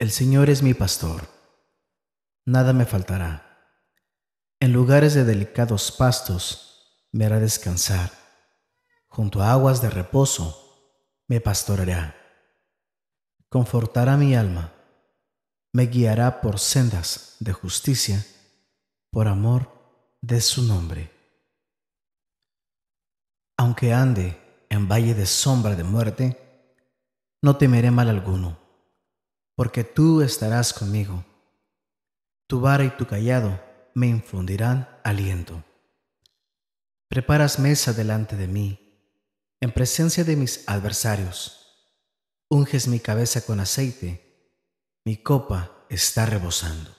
El Señor es mi pastor, nada me faltará. En lugares de delicados pastos me hará descansar, junto a aguas de reposo me pastoreará. Confortará mi alma, me guiará por sendas de justicia, por amor de su nombre. Aunque ande en valle de sombra de muerte, no temeré mal alguno porque tú estarás conmigo. Tu vara y tu callado me infundirán aliento. Preparas mesa delante de mí, en presencia de mis adversarios. Unges mi cabeza con aceite, mi copa está rebosando.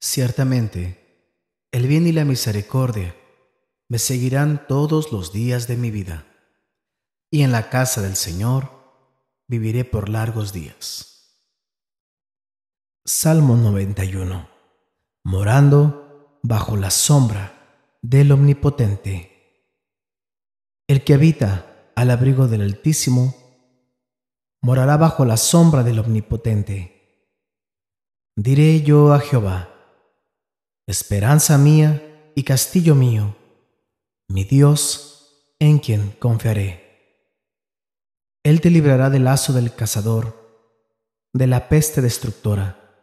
Ciertamente, el bien y la misericordia me seguirán todos los días de mi vida, y en la casa del Señor viviré por largos días. Salmo 91. Morando bajo la sombra del Omnipotente. El que habita al abrigo del Altísimo, morará bajo la sombra del Omnipotente. Diré yo a Jehová, esperanza mía y castillo mío, mi Dios, en quien confiaré. Él te librará del lazo del cazador, de la peste destructora.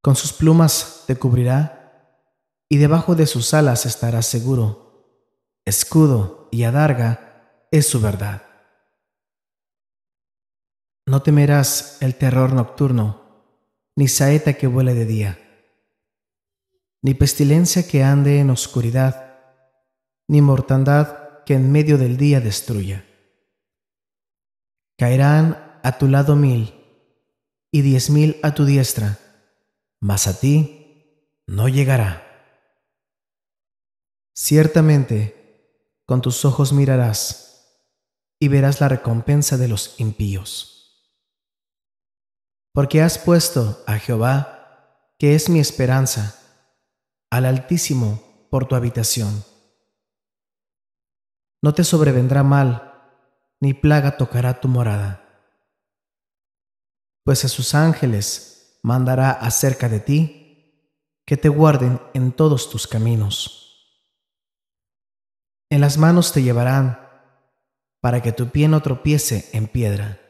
Con sus plumas te cubrirá y debajo de sus alas estarás seguro. Escudo y adarga es su verdad. No temerás el terror nocturno, ni saeta que vuele de día, ni pestilencia que ande en oscuridad, ni mortandad que en medio del día destruya Caerán a tu lado mil y diez mil a tu diestra, mas a ti no llegará. Ciertamente, con tus ojos mirarás y verás la recompensa de los impíos. Porque has puesto a Jehová, que es mi esperanza, al Altísimo por tu habitación. No te sobrevendrá mal ni plaga tocará tu morada. Pues a sus ángeles mandará acerca de ti, que te guarden en todos tus caminos. En las manos te llevarán, para que tu pie no tropiece en piedra.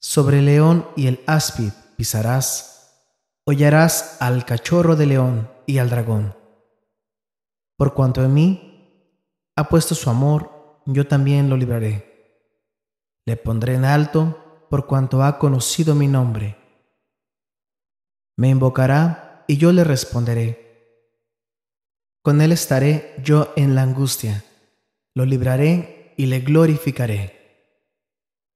Sobre el león y el áspid pisarás, hollarás al cachorro de león y al dragón. Por cuanto en mí ha puesto su amor yo también lo libraré. Le pondré en alto por cuanto ha conocido mi nombre. Me invocará y yo le responderé. Con él estaré yo en la angustia. Lo libraré y le glorificaré.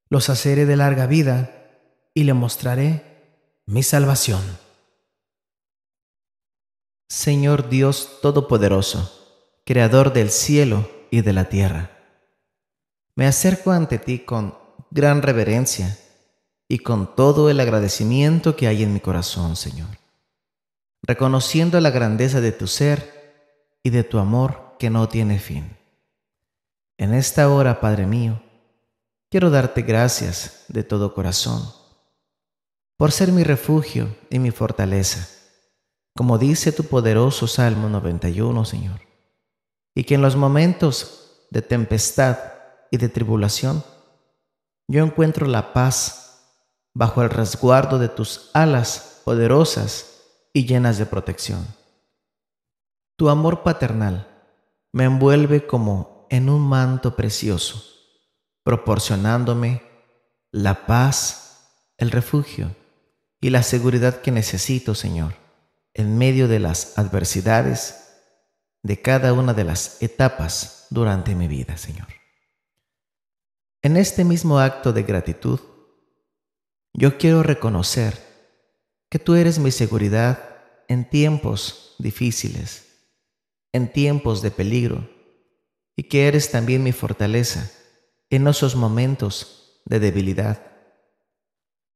Los haceré de larga vida y le mostraré mi salvación. Señor Dios Todopoderoso, Creador del cielo y de la tierra me acerco ante ti con gran reverencia y con todo el agradecimiento que hay en mi corazón, Señor, reconociendo la grandeza de tu ser y de tu amor que no tiene fin. En esta hora, Padre mío, quiero darte gracias de todo corazón por ser mi refugio y mi fortaleza, como dice tu poderoso Salmo 91, Señor, y que en los momentos de tempestad y de tribulación, yo encuentro la paz bajo el resguardo de tus alas poderosas y llenas de protección. Tu amor paternal me envuelve como en un manto precioso, proporcionándome la paz, el refugio y la seguridad que necesito, Señor, en medio de las adversidades de cada una de las etapas durante mi vida, Señor. En este mismo acto de gratitud, yo quiero reconocer que tú eres mi seguridad en tiempos difíciles, en tiempos de peligro, y que eres también mi fortaleza en esos momentos de debilidad.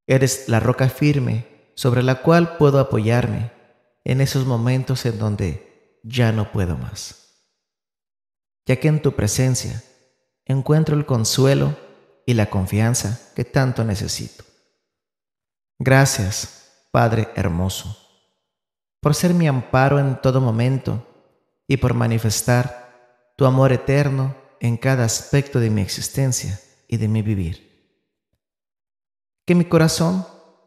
Eres la roca firme sobre la cual puedo apoyarme en esos momentos en donde ya no puedo más. Ya que en tu presencia encuentro el consuelo y la confianza que tanto necesito. Gracias, Padre hermoso, por ser mi amparo en todo momento y por manifestar tu amor eterno en cada aspecto de mi existencia y de mi vivir. Que mi corazón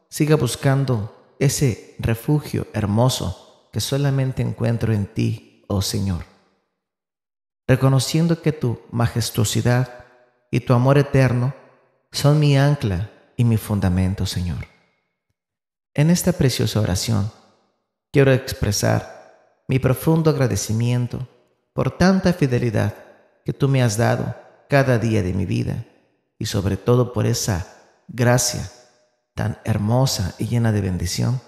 siga buscando ese refugio hermoso que solamente encuentro en ti, oh Señor reconociendo que tu majestuosidad y tu amor eterno son mi ancla y mi fundamento, Señor. En esta preciosa oración quiero expresar mi profundo agradecimiento por tanta fidelidad que tú me has dado cada día de mi vida y sobre todo por esa gracia tan hermosa y llena de bendición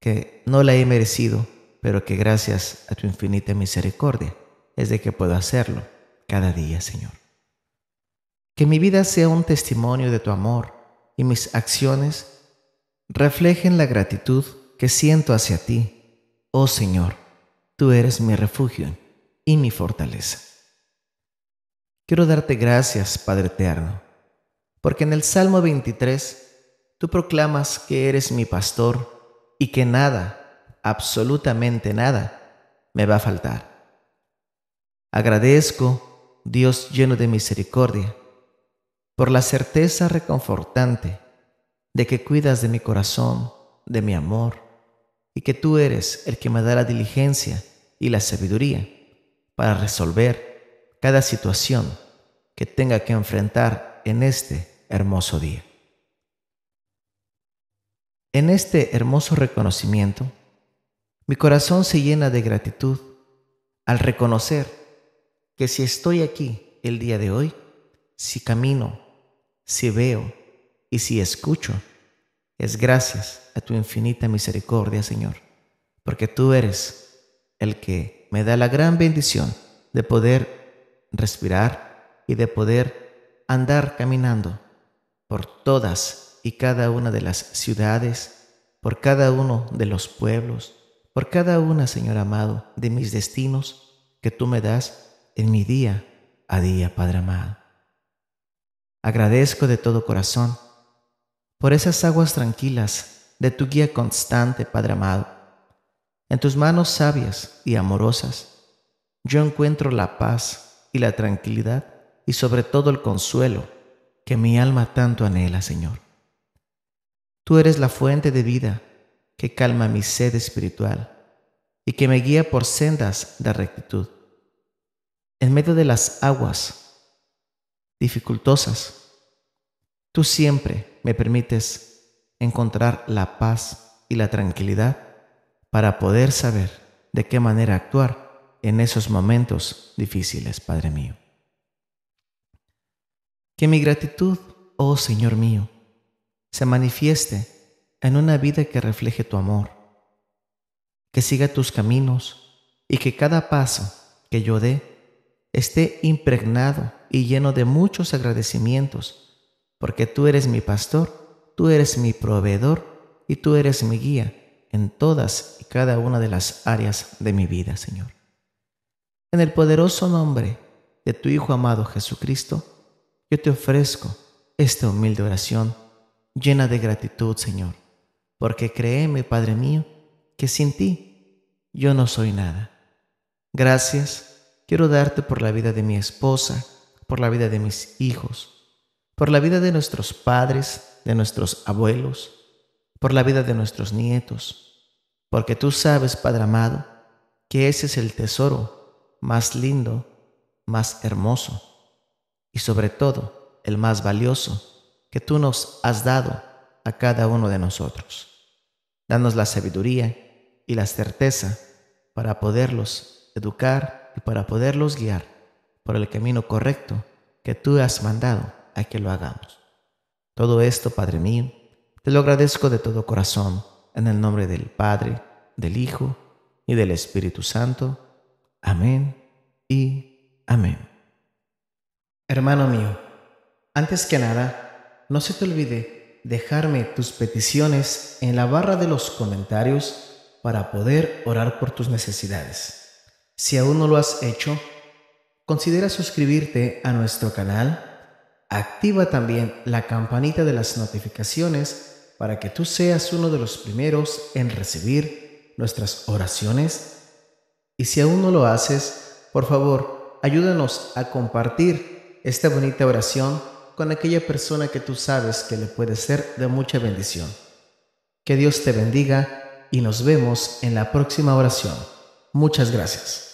que no la he merecido, pero que gracias a tu infinita misericordia es de que puedo hacerlo cada día, Señor. Que mi vida sea un testimonio de tu amor y mis acciones reflejen la gratitud que siento hacia ti. Oh Señor, tú eres mi refugio y mi fortaleza. Quiero darte gracias, Padre Eterno, porque en el Salmo 23 tú proclamas que eres mi pastor y que nada, absolutamente nada, me va a faltar. Agradezco, Dios lleno de misericordia, por la certeza reconfortante de que cuidas de mi corazón, de mi amor, y que tú eres el que me da la diligencia y la sabiduría para resolver cada situación que tenga que enfrentar en este hermoso día. En este hermoso reconocimiento, mi corazón se llena de gratitud al reconocer que si estoy aquí el día de hoy, si camino, si veo y si escucho, es gracias a tu infinita misericordia, Señor, porque tú eres el que me da la gran bendición de poder respirar y de poder andar caminando por todas y cada una de las ciudades, por cada uno de los pueblos, por cada una, Señor amado, de mis destinos que tú me das en mi día a día, Padre amado. Agradezco de todo corazón por esas aguas tranquilas de tu guía constante, Padre amado. En tus manos sabias y amorosas, yo encuentro la paz y la tranquilidad y sobre todo el consuelo que mi alma tanto anhela, Señor. Tú eres la fuente de vida que calma mi sed espiritual y que me guía por sendas de rectitud en medio de las aguas dificultosas, tú siempre me permites encontrar la paz y la tranquilidad para poder saber de qué manera actuar en esos momentos difíciles, Padre mío. Que mi gratitud, oh Señor mío, se manifieste en una vida que refleje tu amor, que siga tus caminos y que cada paso que yo dé esté impregnado y lleno de muchos agradecimientos, porque tú eres mi pastor, tú eres mi proveedor y tú eres mi guía en todas y cada una de las áreas de mi vida, Señor. En el poderoso nombre de tu Hijo amado Jesucristo, yo te ofrezco esta humilde oración llena de gratitud, Señor, porque créeme, Padre mío, que sin ti yo no soy nada. Gracias Quiero darte por la vida de mi esposa, por la vida de mis hijos, por la vida de nuestros padres, de nuestros abuelos, por la vida de nuestros nietos, porque tú sabes, Padre amado, que ese es el tesoro más lindo, más hermoso y sobre todo el más valioso que tú nos has dado a cada uno de nosotros. Danos la sabiduría y la certeza para poderlos educar y para poderlos guiar por el camino correcto que tú has mandado a que lo hagamos. Todo esto, Padre mío, te lo agradezco de todo corazón, en el nombre del Padre, del Hijo y del Espíritu Santo. Amén y amén. Hermano mío, antes que nada, no se te olvide dejarme tus peticiones en la barra de los comentarios para poder orar por tus necesidades. Si aún no lo has hecho, considera suscribirte a nuestro canal, activa también la campanita de las notificaciones para que tú seas uno de los primeros en recibir nuestras oraciones. Y si aún no lo haces, por favor, ayúdanos a compartir esta bonita oración con aquella persona que tú sabes que le puede ser de mucha bendición. Que Dios te bendiga y nos vemos en la próxima oración. Muchas gracias.